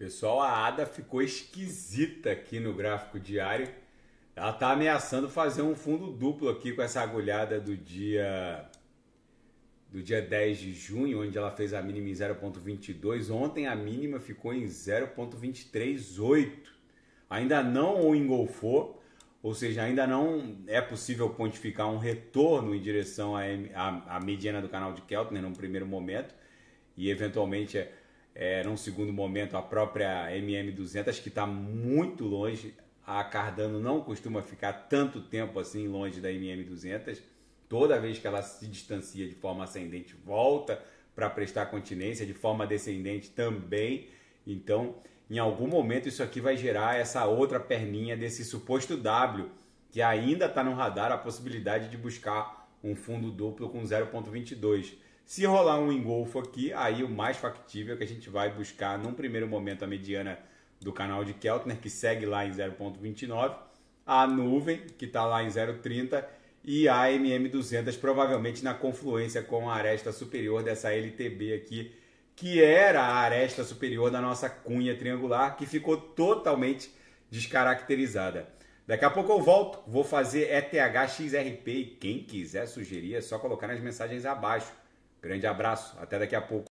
Pessoal, a ADA ficou esquisita aqui no gráfico diário. Ela está ameaçando fazer um fundo duplo aqui com essa agulhada do dia do dia 10 de junho, onde ela fez a mínima em 0.22. Ontem a mínima ficou em 0.238. Ainda não o engolfou, ou seja, ainda não é possível pontificar um retorno em direção à, à, à mediana do canal de Keltner num primeiro momento e eventualmente é é, num segundo momento, a própria MM200, que está muito longe. A Cardano não costuma ficar tanto tempo assim longe da MM200. Toda vez que ela se distancia de forma ascendente, volta para prestar continência, de forma descendente também. Então, em algum momento, isso aqui vai gerar essa outra perninha desse suposto W, que ainda está no radar a possibilidade de buscar um fundo duplo com 0,22. Se rolar um engolfo aqui, aí o mais factível é que a gente vai buscar num primeiro momento a mediana do canal de Keltner, que segue lá em 0,29, a nuvem, que está lá em 0,30, e a MM200, provavelmente na confluência com a aresta superior dessa LTB aqui, que era a aresta superior da nossa cunha triangular, que ficou totalmente descaracterizada. Daqui a pouco eu volto, vou fazer ETH XRP e quem quiser sugerir é só colocar nas mensagens abaixo. Grande abraço, até daqui a pouco.